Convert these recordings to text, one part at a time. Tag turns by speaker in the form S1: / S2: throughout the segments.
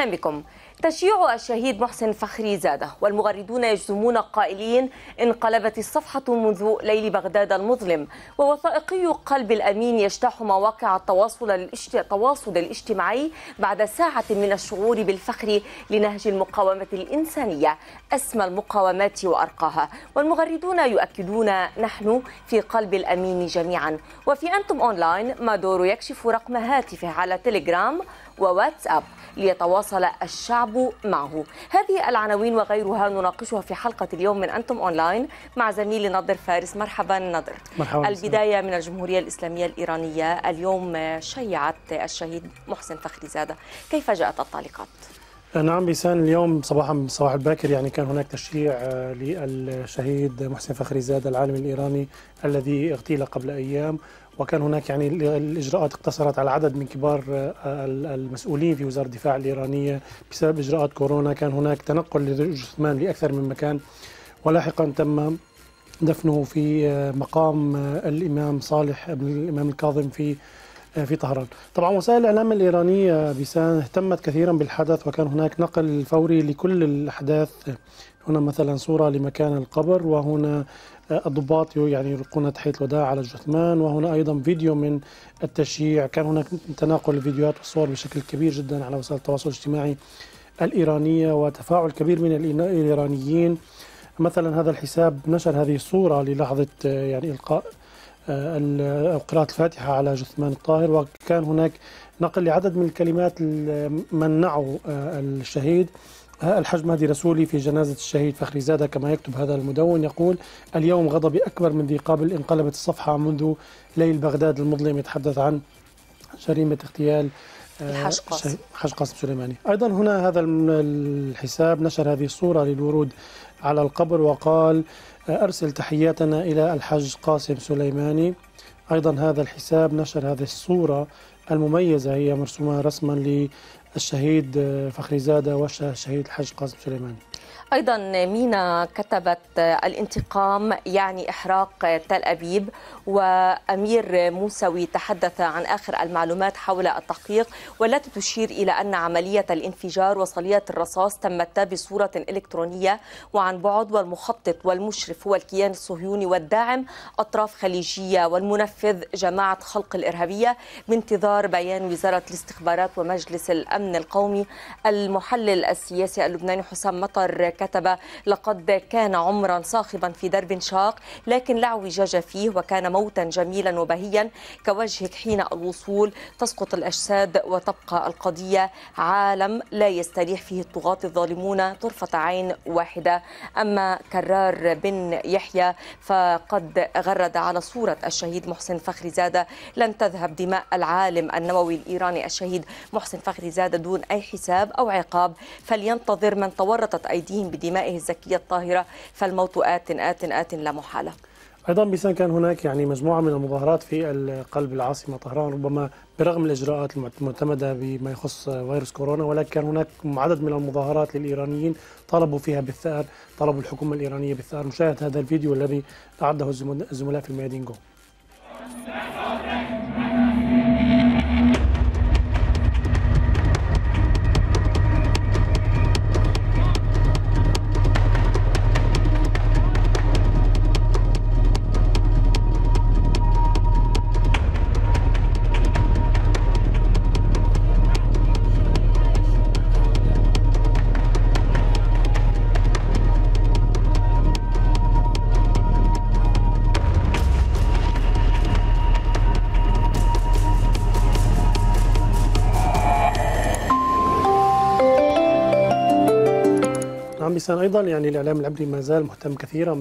S1: أهلا بكم تشييع الشهيد محسن فخري زاده والمغردون يجزمون قائلين انقلبت الصفحة منذ ليل بغداد المظلم ووثائقي قلب الأمين يجتاح مواقع التواصل التواصل الاجتماعي بعد ساعة من الشعور بالفخر لنهج المقاومة الإنسانية أسمى المقاومات وأرقاها والمغردون يؤكدون نحن في قلب الأمين جميعا وفي أنتم أونلاين مادورو يكشف رقم هاتفه على تليجرام وواتساب ليتواصل الشعب معه هذه العناوين وغيرها نناقشها في حلقة اليوم من أنتم أونلاين مع زميلي نضر فارس مرحبا نضر مرحبا البداية من الجمهورية الإسلامية الإيرانية اليوم شيعت الشهيد محسن فخري زادة كيف جاءت التعليقات؟
S2: آه، نعم بيسان اليوم صباحا صباح الباكر يعني كان هناك تشييع آه، للشهيد محسن فخري زاد العالم الإيراني الذي اغتيل قبل أيام وكان هناك يعني الاجراءات اقتصرت على عدد من كبار آه، المسؤولين في وزاره الدفاع الايرانيه بسبب اجراءات كورونا كان هناك تنقل للجثمان لاكثر من مكان ولاحقا تم دفنه في آه، مقام آه، الامام صالح بن الامام الكاظم في آه، في طهران طبعا وسائل الإعلام الإيرانية آه، بيسان اهتمت كثيرا بالحدث وكان هناك نقل فوري لكل الأحداث هنا مثلا صورة لمكان القبر وهنا آه، الضباط يعني يلقون تحية الوداع على الجثمان وهنا أيضا فيديو من التشييع كان هناك تناقل الفيديوهات والصور بشكل كبير جدا على وسائل التواصل الاجتماعي الإيرانية وتفاعل كبير من الإيرانيين مثلا هذا الحساب نشر هذه الصورة للحظة يعني إلقاء آه، قراءة الفاتحة على جثمان الطاهر وكان هناك نقل لعدد من الكلمات منعوا آه، الشهيد آه، الحجم مهدي رسولي في جنازة الشهيد فخري زادة كما يكتب هذا المدون يقول اليوم غضبي أكبر من ذي قبل انقلبت الصفحة منذ ليل بغداد المظلم يتحدث عن جريمة اغتيال الحاج قاسم سليماني أيضا هنا هذا الحساب نشر هذه الصورة للورود على القبر وقال أرسل تحياتنا إلى الحاج قاسم سليماني أيضا هذا الحساب نشر هذه الصورة المميزة هي مرسومة رسما للشهيد فخري زادة والشهيد الحاج قاسم سليماني
S1: أيضا مينا كتبت الانتقام يعني إحراق تل أبيب وأمير موسوي تحدث عن آخر المعلومات حول التحقيق والتي تشير إلى أن عملية الانفجار وصلية الرصاص تمت بصورة إلكترونية وعن بعد والمخطط والمشرف هو الكيان الصهيوني والداعم أطراف خليجية والمنفذ جماعة خلق الإرهابية بانتظار بيان وزارة الاستخبارات ومجلس الأمن القومي المحلل السياسي اللبناني حسام مطر كتب لقد كان عمرا صاخبا في درب شاق لكن لا اعوجاج فيه وكان موتا جميلا وبهيا كوجهك حين الوصول تسقط الأجساد وتبقى القضية عالم لا يستريح فيه الطغاة الظالمون طرفة عين واحدة أما كرار بن يحيى فقد غرد على صورة الشهيد محسن فخري زادة لن تذهب دماء العالم النووي الإيراني الشهيد محسن فخري زادة دون أي حساب أو عقاب فلينتظر من تورطت أيديهم بدمائه الزكية الطاهرة فالموت آت آت آت لا محالة
S2: ايضا بيسان كان هناك يعني مجموعه من المظاهرات في قلب العاصمه طهران ربما برغم الاجراءات المعتمده بما يخص فيروس كورونا ولكن كان هناك عدد من المظاهرات للايرانيين طلبوا فيها بالثار طلبوا الحكومه الايرانيه بالثار نشاهد هذا الفيديو الذي اعده الزملاء في الميادين جو عم بيسان ايضا يعني الاعلام العبري ما زال مهتم كثيرا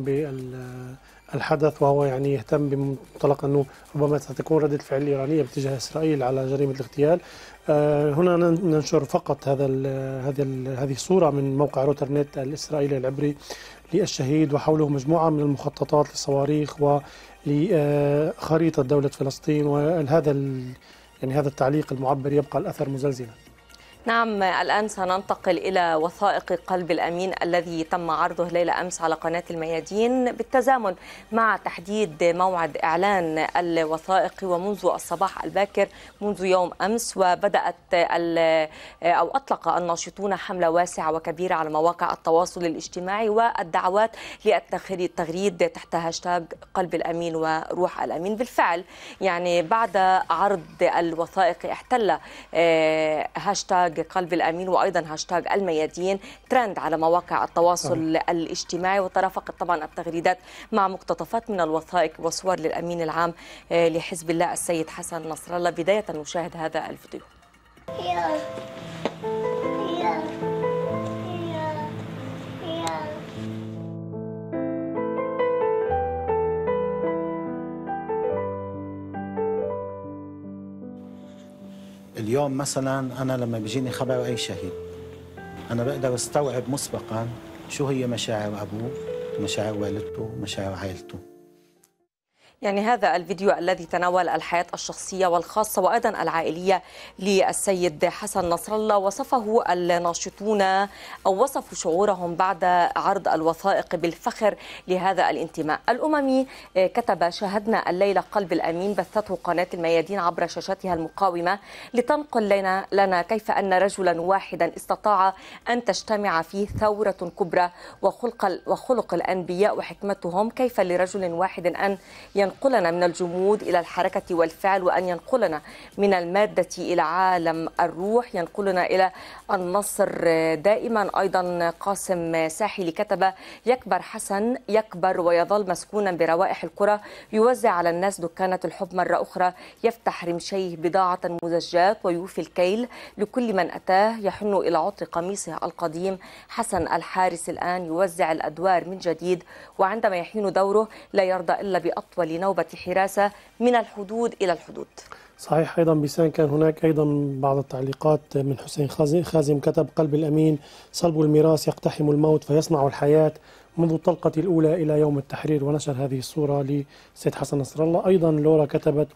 S2: بالحدث وهو يعني يهتم بمنطلق انه ربما ستكون رده الفعل الايرانيه باتجاه اسرائيل على جريمه الاغتيال آه، هنا ننشر فقط هذا هذه هذا هذه الصوره من موقع روترنت الاسرائيلي العبري للشهيد وحوله مجموعه من المخططات للصواريخ ولخريطه آه، دوله فلسطين وهذا يعني هذا التعليق المعبر يبقى الاثر مزلزلا
S1: نعم الآن سننتقل إلى وثائق قلب الأمين الذي تم عرضه ليلة أمس على قناة الميادين بالتزامن مع تحديد موعد إعلان الوثائق ومنذ الصباح الباكر منذ يوم أمس وبدأت أو أطلق الناشطون حملة واسعة وكبيرة على مواقع التواصل الاجتماعي والدعوات للتغريد تحت هاشتاج قلب الأمين وروح الأمين بالفعل يعني بعد عرض الوثائق احتل آه، هاشتاج هاشتاج قلب الأمين وأيضا هاشتاج الميادين ترند على مواقع التواصل آه. الاجتماعي وترافقت طبعا التغريدات مع مقتطفات من الوثائق وصور للأمين العام آه، لحزب الله السيد حسن نصر الله بداية نشاهد هذا الفيديو
S2: اليوم مثلا انا لما بيجيني خبر اي شهيد انا بقدر استوعب مسبقا شو هي مشاعر ابوه مشاعر والدته مشاعر عائلته
S1: يعني هذا الفيديو الذي تناول الحياة الشخصية والخاصة وأيضا العائلية للسيد حسن نصر الله وصفه الناشطون أو وصفوا شعورهم بعد عرض الوثائق بالفخر لهذا الانتماء الأممي آه، كتب شاهدنا الليلة قلب الأمين بثته قناة الميادين عبر شاشتها المقاومة لتنقل لنا, لنا كيف أن رجلا واحدا استطاع أن تجتمع فيه ثورة كبرى وخلق, وخلق الأنبياء وحكمتهم كيف لرجل واحد أن ينقل ينقلنا من الجمود إلى الحركة والفعل وأن ينقلنا من المادة إلى عالم الروح ينقلنا إلى النصر دائما أيضا قاسم ساحلي كتب يكبر حسن يكبر ويظل مسكونا بروائح القرى يوزع على الناس دكانة الحب مرة أخرى يفتح رمشيه بضاعة مزجات ويوفي الكيل لكل من أتاه يحن إلى عطر قميصه القديم حسن الحارس الآن يوزع الأدوار من جديد وعندما يحين دوره لا يرضى إلا بأطول نوبة حراسة من الحدود إلى الحدود
S2: صحيح ايضا بيسان كان هناك ايضا بعض التعليقات من حسين خازم كتب قلب الامين صلب الميراث يقتحم الموت فيصنع الحياه منذ الطلقه الاولى الى يوم التحرير ونشر هذه الصوره لسيد حسن نصر الله ايضا لورا كتبت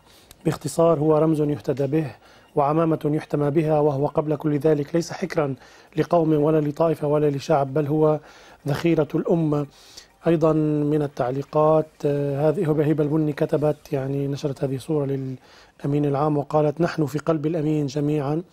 S2: باختصار هو رمز يهتدى به وعمامة يحتمى بها وهو قبل كل ذلك ليس حكرا لقوم ولا لطائفة ولا لشعب بل هو ذخيرة الأمة أيضا من التعليقات آه، هذه هبة البني كتبت يعني نشرت هذه صورة للأمين العام وقالت نحن في قلب الأمين جميعا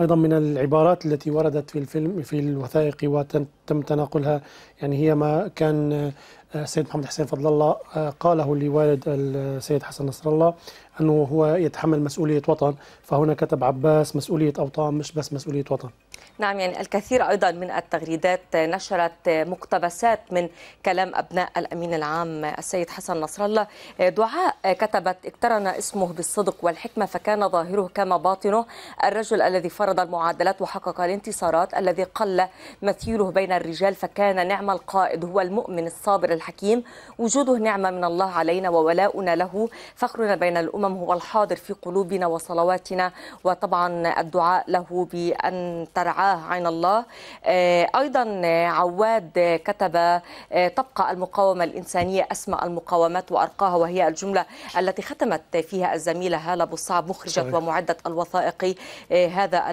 S2: أيضا من العبارات التي وردت في الفيلم في الوثائقي وتم تناقلها يعني هي ما كان آه، السيد محمد حسين فضل الله آه، قاله لوالد السيد حسن نصر الله أنه هو يتحمل مسؤولية وطن فهنا كتب عباس مسؤولية أوطان مش بس مسؤولية وطن
S1: نعم يعني الكثير أيضا من التغريدات نشرت مقتبسات من كلام أبناء الأمين العام السيد حسن نصر الله دعاء كتبت اقترن اسمه بالصدق والحكمة فكان ظاهره كما باطنه الرجل الذي فرض المعادلات وحقق الانتصارات الذي قل مثيله بين الرجال فكان نعم القائد هو المؤمن الصابر الحكيم وجوده نعمة من الله علينا وولاؤنا له فخرنا بين الأمم هو الحاضر في قلوبنا وصلواتنا وطبعا الدعاء له بأن ترعاه الله عين الله آه، أيضا آه، عواد آه، كتب تبقى المقاومة الإنسانية أسمى المقاومات وأرقاها وهي الجملة التي ختمت فيها الزميلة هالة أبو الصعب مخرجة صحيح. ومعدة الوثائقي هذا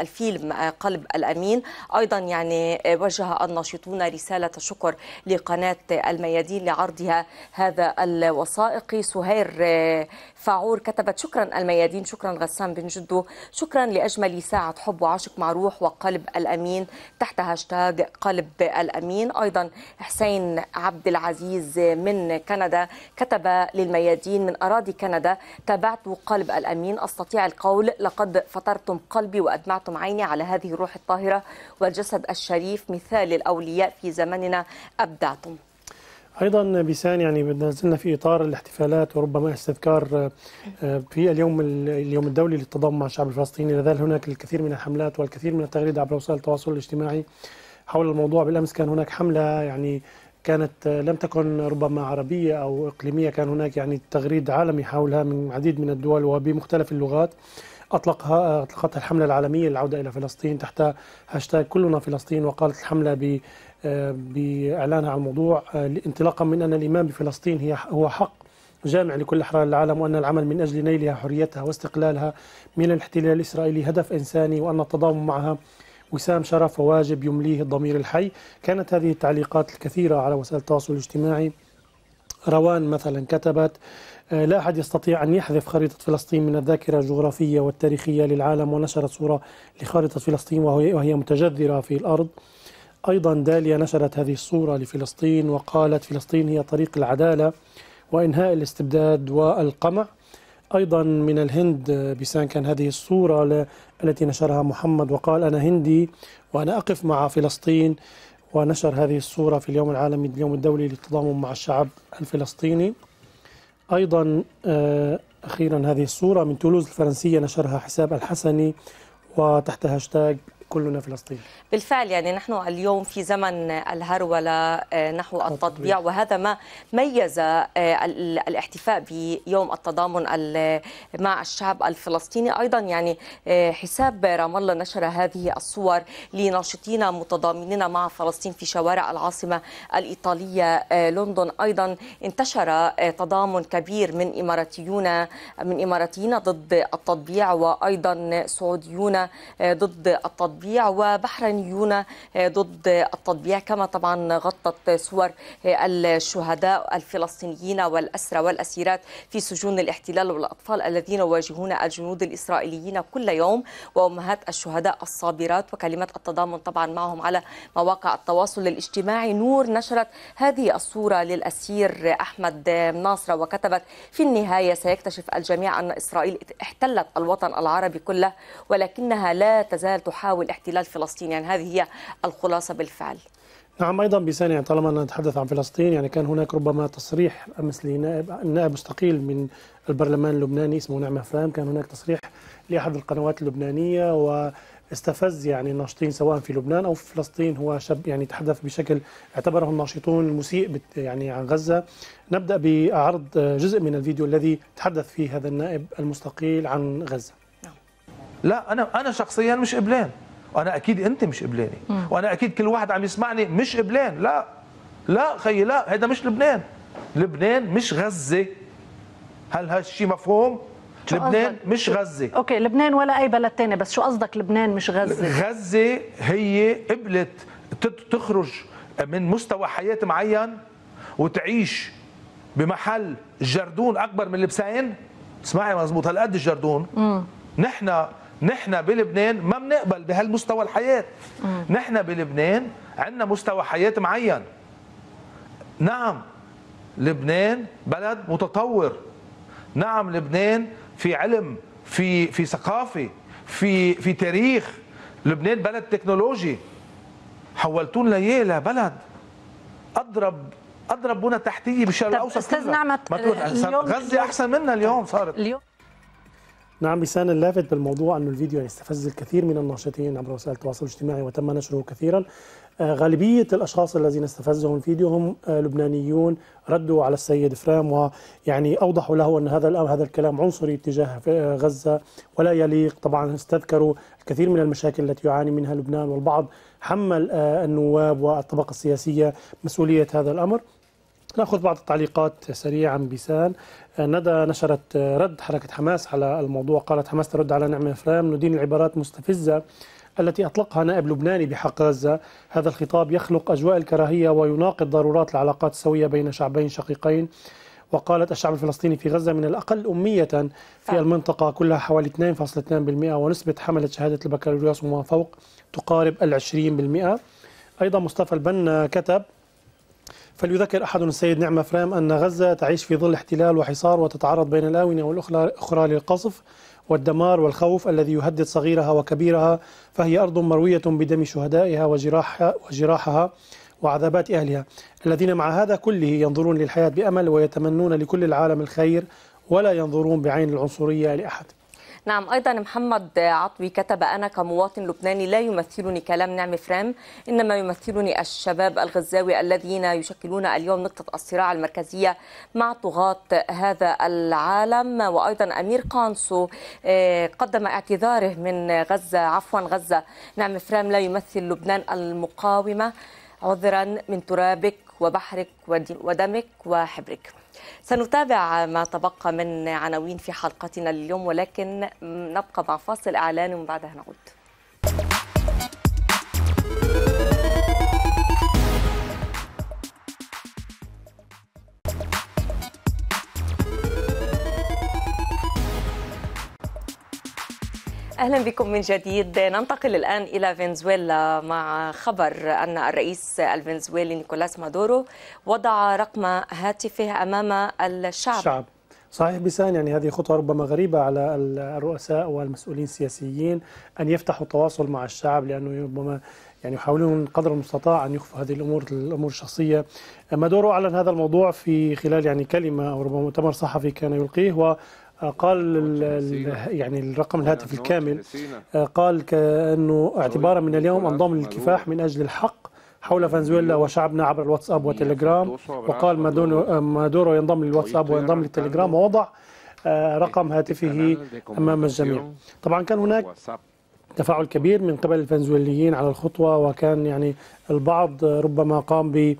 S1: الفيلم قلب الأمين أيضا يعني وجه الناشطون رسالة شكر لقناة الميادين لعرضها هذا الوثائقي سهير فاعور كتبت شكرا الميادين شكرا غسان بن جدو شكرا لأجمل ساعة حب وعشق معروف الروح وقلب الأمين تحت هاشتاج قلب الأمين أيضا حسين عبد العزيز من كندا كتب للميادين من أراضي كندا تابعت قلب الأمين أستطيع القول لقد فطرتم قلبي وأدمعتم عيني على هذه الروح الطاهرة والجسد الشريف مثال الأولياء في زمننا أبدعتم
S2: ايضا بيسان يعني بدنا زلنا في اطار الاحتفالات وربما استذكار آه، في اليوم اليوم الدولي للتضامن مع الشعب الفلسطيني لذلك هناك الكثير من الحملات والكثير من التغريد عبر وسائل التواصل الاجتماعي حول الموضوع بالامس كان هناك حمله يعني كانت آه، لم تكن ربما عربيه او اقليميه كان هناك يعني تغريد عالمي حولها من عديد من الدول وبمختلف اللغات اطلقها آه، اطلقتها الحمله العالميه للعوده الى فلسطين تحت هاشتاغ كلنا فلسطين وقالت الحمله بإعلانها عن الموضوع آه، انطلاقا من أن الإيمان بفلسطين هي هو حق جامع لكل أحرار العالم وأن العمل من أجل نيلها حريتها واستقلالها من الاحتلال الإسرائيلي هدف إنساني وأن التضامن معها وسام شرف وواجب يمليه الضمير الحي كانت هذه التعليقات الكثيرة على وسائل التواصل الاجتماعي روان مثلا كتبت آه، لا أحد يستطيع أن يحذف خريطة فلسطين من الذاكرة الجغرافية والتاريخية للعالم ونشرت صورة لخريطة فلسطين وهي متجذرة في الأرض أيضا داليا نشرت هذه الصورة لفلسطين وقالت فلسطين هي طريق العدالة وإنهاء الاستبداد والقمع أيضا من الهند بسان كان هذه الصورة التي نشرها محمد وقال أنا هندي وأنا أقف مع فلسطين ونشر هذه الصورة في اليوم العالمي اليوم الدولي للتضامن مع الشعب الفلسطيني أيضا آه، أخيرا هذه الصورة من تولوز الفرنسية نشرها حساب الحسني وتحت هاشتاج كلنا فلسطين
S1: بالفعل يعني نحن اليوم في زمن الهرولة آه، نحو التطبيع وهذا ما ميز آه، الاحتفاء بيوم التضامن مع الشعب الفلسطيني أيضا يعني آه، حساب رام الله نشر هذه الصور لناشطين متضامنين مع فلسطين في شوارع العاصمة الإيطالية لندن أيضا انتشر تضامن كبير من إماراتيون من إماراتيين ضد التطبيع وأيضا سعوديون ضد التطبيع التطبيع وبحرينيون آه، ضد التطبيع كما طبعا غطت صور آه، الشهداء الفلسطينيين والأسرى والأسيرات في سجون الاحتلال والأطفال الذين يواجهون الجنود الإسرائيليين كل يوم وأمهات الشهداء الصابرات وكلمات التضامن طبعا معهم على مواقع التواصل الاجتماعي نور نشرت هذه الصورة للأسير أحمد ناصرة وكتبت في النهاية سيكتشف الجميع أن إسرائيل احتلت الوطن العربي كله ولكنها لا تزال تحاول احتلال فلسطين يعني هذه هي الخلاصة بالفعل
S2: نعم ايضا بثانيه يعني طالما نتحدث عن فلسطين يعني كان هناك ربما تصريح امس لنائب نائب مستقيل من البرلمان اللبناني اسمه نعمه فهم كان هناك تصريح لاحد القنوات اللبنانيه واستفز يعني الناشطين سواء في لبنان او في فلسطين هو شاب يعني تحدث بشكل اعتبره الناشطون مسيء يعني عن غزه نبدا بعرض جزء من الفيديو الذي تحدث فيه هذا النائب المستقيل عن غزه لا انا انا شخصيا مش قبلان وانا اكيد انت مش قبلاني
S3: وانا اكيد كل واحد عم يسمعني مش قبلان لا لا خيي لا هذا مش لبنان لبنان مش غزه هل هالشيء مفهوم لبنان أصدق. مش غزه
S1: اوكي لبنان ولا اي بلد تاني بس شو قصدك لبنان مش غزه
S3: غزه هي قبلت تخرج من مستوى حياه معين وتعيش بمحل جردون اكبر من لبسين اسمعي مزبوط هالقد الجردون مم. نحن نحن بلبنان ما بنقبل بهالمستوى الحياه نحن بلبنان عندنا مستوى حياه معين نعم لبنان بلد متطور نعم لبنان في علم في في ثقافه في في تاريخ لبنان بلد تكنولوجي حولتون ليه لبلد اضرب اضرب بنا تحتيه بالشرق الاوسط استاذ نعمت غزه احسن منا اليوم صارت اليوم
S2: نعم بسان اللافت بالموضوع أن الفيديو يستفز الكثير من الناشطين عبر وسائل التواصل الاجتماعي وتم نشره كثيرا آه، غالبية الأشخاص الذين استفزهم الفيديو هم آه، لبنانيون ردوا على السيد فرام ويعني أوضحوا له أن هذا هذا الكلام عنصري تجاه آه، غزة ولا يليق طبعا استذكروا الكثير من المشاكل التي يعاني منها لبنان والبعض حمل النواب والطبقة السياسية مسؤولية هذا الأمر ناخذ بعض التعليقات سريعا بسان ندى نشرت رد حركة حماس على الموضوع قالت حماس ترد على نعم إفرام ندين العبارات مستفزة التي أطلقها نائب لبناني بحق غزة هذا الخطاب يخلق أجواء الكراهية ويناقض ضرورات العلاقات السوية بين شعبين شقيقين وقالت الشعب الفلسطيني في غزة من الأقل أمية في المنطقة كلها حوالي 2.2% ونسبة حملة شهادة البكالوريوس وما فوق تقارب العشرين بالمئة أيضا مصطفى البنا كتب فليذكر أحد السيد نعمة فرام أن غزة تعيش في ظل احتلال وحصار وتتعرض بين الآونة والأخرى للقصف والدمار والخوف الذي يهدد صغيرها وكبيرها فهي أرض مروية بدم شهدائها وجراحها, وجراحها وعذابات أهلها الذين مع هذا كله ينظرون للحياة بأمل ويتمنون لكل العالم الخير ولا ينظرون بعين العنصرية لأحد
S1: نعم أيضا محمد عطوي كتب أنا كمواطن لبناني لا يمثلني كلام نعم فرام إنما يمثلني الشباب الغزاوي الذين يشكلون اليوم نقطة الصراع المركزية مع طغاة هذا العالم وأيضا أمير قانسو آه، قدم اعتذاره من غزة عفوا غزة نعم فرام لا يمثل لبنان المقاومة عذرا من ترابك وبحرك ودمك وحبرك سنتابع ما تبقى من عناوين في حلقتنا اليوم ولكن نبقى مع فاصل إعلان ومن بعدها نعود اهلا بكم من جديد ننتقل الان الى فنزويلا مع خبر ان الرئيس الفنزويلي نيكولاس مادورو وضع رقم هاتفه امام الشعب الشعب
S2: صحيح بسان يعني هذه خطوة ربما غريبة على الرؤساء والمسؤولين السياسيين أن يفتحوا التواصل مع الشعب لأنه ربما يعني يحاولون قدر المستطاع أن يخفوا هذه الأمور الأمور الشخصية مادورو أعلن هذا الموضوع في خلال يعني كلمة أو ربما مؤتمر صحفي كان يلقيه و قال يعني الرقم الهاتف الكامل آه، قال كأنه اعتبارا من اليوم انضم للكفاح من أجل الحق حول فنزويلا وشعبنا عبر الواتساب والتليجرام وقال آه، مادورو ينضم للواتساب وينضم للتليجرام ووضع آه، رقم هاتفه أمام الجميع طبعا كان هناك تفاعل كبير من قبل الفنزويليين على الخطوة وكان يعني البعض ربما قام ب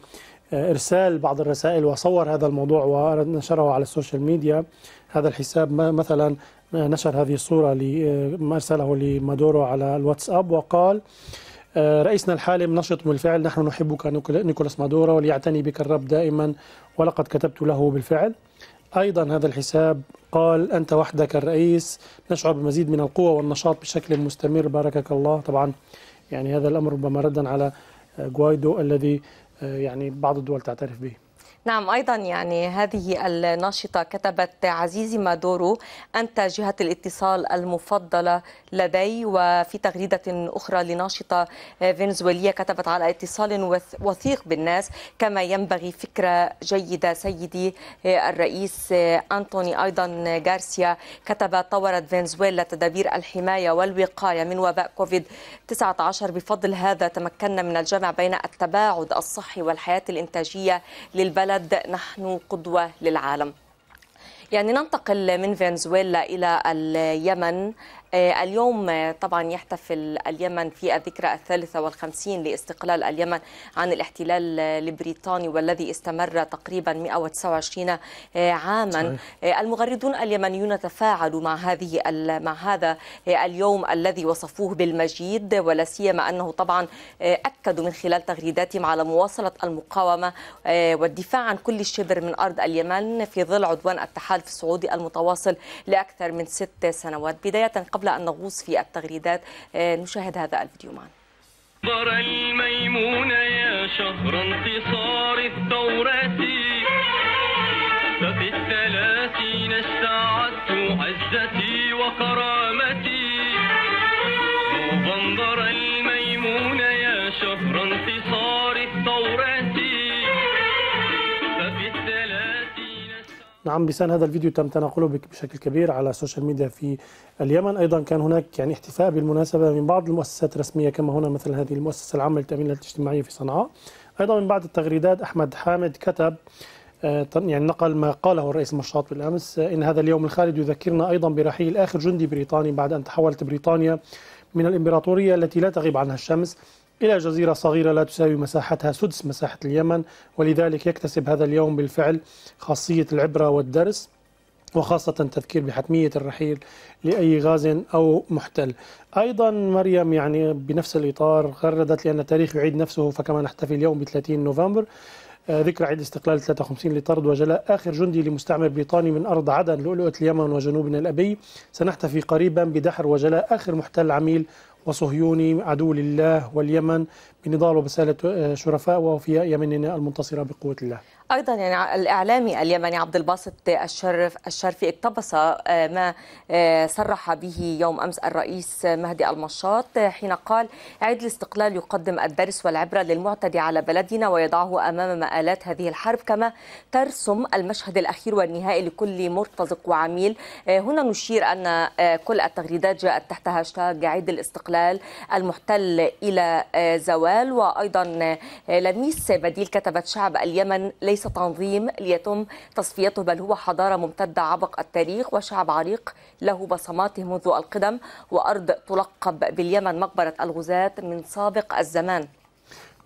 S2: ارسال بعض الرسائل وصور هذا الموضوع ونشره على السوشيال ميديا هذا الحساب مثلا نشر هذه الصورة لما أرسله لمادورو على الواتساب وقال آه، رئيسنا الحالم نشط بالفعل نحن نحبك نيكولاس مادورو وليعتني بك الرب دائما ولقد كتبت له بالفعل أيضا هذا الحساب قال أنت وحدك الرئيس نشعر بمزيد من القوة والنشاط بشكل مستمر باركك الله طبعا يعني هذا الأمر ربما ردا على آه، جوايدو الذي آه، يعني بعض الدول تعترف به
S1: نعم أيضا يعني هذه الناشطة كتبت عزيزي مادورو أنت جهة الاتصال المفضلة لدي وفي تغريدة أخرى لناشطة فنزويلية كتبت على اتصال وثيق بالناس كما ينبغي فكرة جيدة سيدي الرئيس أنتوني أيضا غارسيا كتب طورت فنزويلا تدابير الحماية والوقاية من وباء كوفيد 19 بفضل هذا تمكنا من الجمع بين التباعد الصحي والحياة الإنتاجية للبلد البلد نحن قدوة للعالم يعني ننتقل من فنزويلا إلى اليمن آه، اليوم آه، طبعا يحتفل اليمن في الذكرى الثالثة والخمسين لاستقلال اليمن عن الاحتلال آه، البريطاني والذي استمر تقريبا 129 عاما المغردون اليمنيون تفاعلوا مع هذه مع هذا اليوم الذي وصفوه بالمجيد ولا سيما انه طبعا اكدوا من خلال تغريداتهم على مواصله المقاومه والدفاع عن كل شبر من ارض اليمن في ظل عدوان التحالف السعودي المتواصل لاكثر من ست سنوات بدايه قبل قبل أن نغوص في التغريدات آه، نشاهد هذا الفيديو معا شهر الميمون يا شهر انتصار الثورة ففي الثلاثين استعدت عزتي وكرامتي منظر الميمون
S2: يا شهر انتصار نعم بسان هذا الفيديو تم تناقله بشكل كبير على السوشيال ميديا في اليمن ايضا كان هناك يعني احتفاء بالمناسبه من بعض المؤسسات الرسميه كما هنا مثل هذه المؤسسه العامه للتامين الاجتماعيه في صنعاء ايضا من بعض التغريدات احمد حامد كتب آه، يعني نقل ما قاله الرئيس مشاط بالامس آه، ان هذا اليوم الخالد يذكرنا ايضا برحيل اخر جندي بريطاني بعد ان تحولت بريطانيا من الامبراطوريه التي لا تغيب عنها الشمس إلى جزيرة صغيرة لا تساوي مساحتها سدس مساحة اليمن ولذلك يكتسب هذا اليوم بالفعل خاصية العبرة والدرس وخاصة تذكير بحتمية الرحيل لأي غاز أو محتل أيضا مريم يعني بنفس الإطار غردت لأن التاريخ يعيد نفسه فكما نحتفي اليوم ب 30 نوفمبر آه، ذكرى عيد استقلال 53 لطرد وجلاء آخر جندي لمستعمر بريطاني من أرض عدن لؤلؤة اليمن وجنوبنا الأبي سنحتفي قريبا بدحر وجلاء آخر محتل عميل وصهيوني عدو لله واليمن بنضال وبسالة آه، شرفاء ووفياء يمننا المنتصرة بقوة الله
S1: ايضا يعني الاعلامي اليمني عبد الباسط الشرف الشرفي اقتبس آه، ما آه، صرح به يوم امس الرئيس مهدي المشاط حين قال عيد الاستقلال يقدم الدرس والعبره للمعتدي على بلدنا ويضعه امام مآلات هذه الحرب كما ترسم المشهد الاخير والنهائي لكل مرتزق وعميل هنا نشير ان كل التغريدات جاءت تحت هاشتاج عيد الاستقلال المحتل الى زوال الأحوال وأيضا آه، لميس بديل كتبت شعب اليمن ليس تنظيم ليتم تصفيته بل هو حضارة ممتدة عبق التاريخ وشعب عريق له بصماته منذ القدم وأرض تلقب باليمن مقبرة الغزاة من سابق الزمان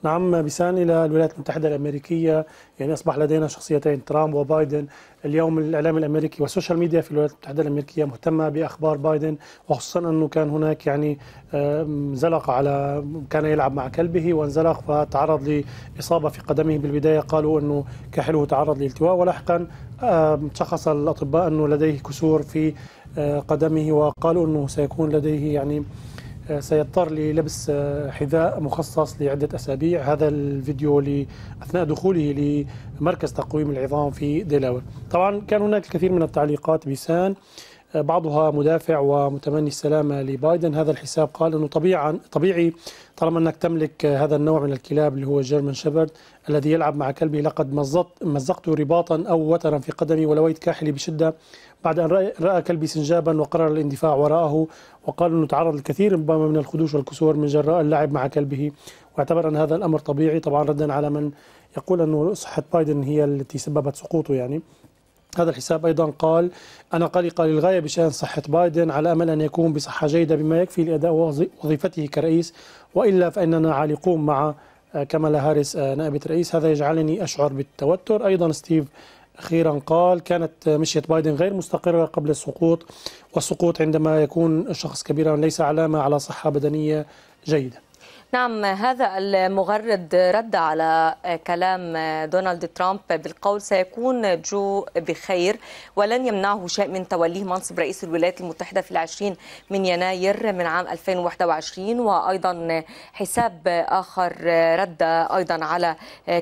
S2: نعم بسان إلى الولايات المتحدة الأمريكية يعني أصبح لدينا شخصيتين ترامب وبايدن اليوم الإعلام الأمريكي والسوشيال ميديا في الولايات المتحدة الأمريكية مهتمة بأخبار بايدن وخصوصا أنه كان هناك يعني انزلق على كان يلعب مع كلبه وانزلق فتعرض لإصابة في قدمه بالبداية قالوا أنه كحله تعرض لالتواء ولاحقا شخص الأطباء أنه لديه كسور في آه، قدمه وقالوا أنه سيكون لديه يعني آه، سيضطر للبس آه، حذاء مخصص لعدة أسابيع هذا الفيديو أثناء دخوله لمركز تقويم العظام في ديلاور طبعا كان هناك الكثير من التعليقات بسان بعضها مدافع ومتمني السلامة لبايدن هذا الحساب قال أنه طبيعا طبيعي طالما أنك تملك هذا النوع من الكلاب اللي هو جيرمان شبرد الذي يلعب مع كلبه لقد مزقت مزقته رباطا أو وترا في قدمي ولويت كاحلي بشدة بعد أن رأى كلبي سنجابا وقرر الاندفاع وراءه وقال أنه تعرض الكثير ربما من الخدوش والكسور من جراء اللعب مع كلبه واعتبر أن هذا الأمر طبيعي طبعا ردا على من يقول أنه صحة بايدن هي التي سببت سقوطه يعني هذا الحساب أيضا قال أنا قلق للغاية بشأن صحة بايدن على أمل أن يكون بصحة جيدة بما يكفي لأداء وظيفته كرئيس وإلا فإننا عالقون مع آه، كاملا هاريس آه، نائبة رئيس هذا يجعلني أشعر بالتوتر أيضا ستيف أخيرا قال كانت مشية بايدن غير مستقرة قبل السقوط والسقوط عندما يكون الشخص كبيرا ليس علامة على صحة بدنية جيدة
S1: نعم هذا المغرد رد على كلام دونالد ترامب بالقول سيكون جو بخير ولن يمنعه شيء من توليه منصب رئيس الولايات المتحدة في العشرين من يناير من عام 2021 وأيضا حساب آخر رد أيضا على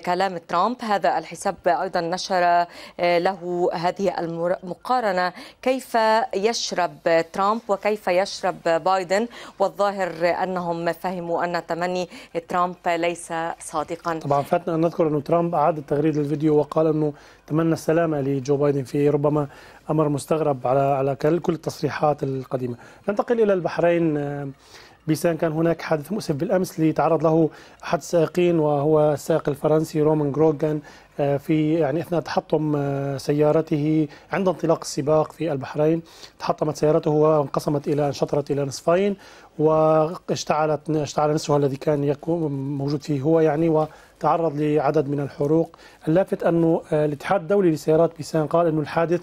S1: كلام ترامب هذا الحساب أيضا نشر له هذه المقارنة كيف يشرب ترامب وكيف يشرب بايدن والظاهر أنهم فهموا أن تمني ترامب ليس صادقا طبعا
S2: فاتنا أن نذكر أن ترامب أعاد التغريد للفيديو وقال أنه تمنى السلامة لجو بايدن في ربما أمر مستغرب على على كل التصريحات القديمة ننتقل إلى البحرين بيسان كان هناك حادث مؤسف بالامس تعرض له احد السائقين وهو السائق الفرنسي رومان جروغان آه، في يعني اثناء تحطم آه، سيارته عند انطلاق السباق في البحرين تحطمت سيارته وانقسمت الى انشطرت الى نصفين واشتعلت اشتعل نصفها الذي كان يكون موجود فيه هو يعني وتعرض لعدد من الحروق اللافت انه آه، الاتحاد الدولي لسيارات بيسان قال انه الحادث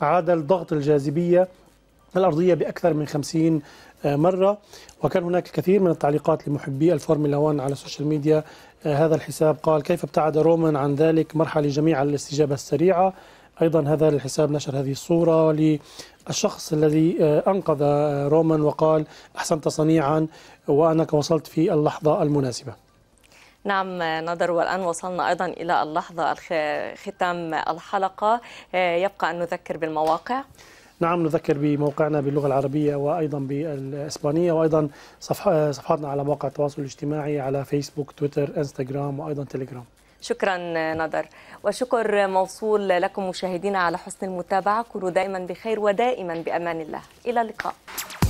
S2: عادل ضغط الجاذبيه الأرضية بأكثر من 50 آه، مرة وكان هناك الكثير من التعليقات لمحبي الفورمولا 1 على السوشيال ميديا آه، هذا الحساب قال كيف ابتعد رومان عن ذلك مرحلة جميعا الاستجابة السريعة أيضا هذا الحساب نشر هذه الصورة للشخص الذي آه، أنقذ رومان وقال أحسنت صنيعا وأنك وصلت في اللحظة المناسبة
S1: نعم نظر والآن وصلنا أيضا إلى اللحظة ختام الحلقة يبقى أن نذكر بالمواقع
S2: نعم نذكر بموقعنا باللغة العربية وأيضا بالإسبانية وأيضا صفحاتنا على مواقع التواصل الاجتماعي على فيسبوك تويتر انستغرام وأيضا تليجرام
S1: شكرا نضر وشكر موصول لكم مشاهدينا على حسن المتابعة كونوا دائما بخير ودائما بأمان الله إلى اللقاء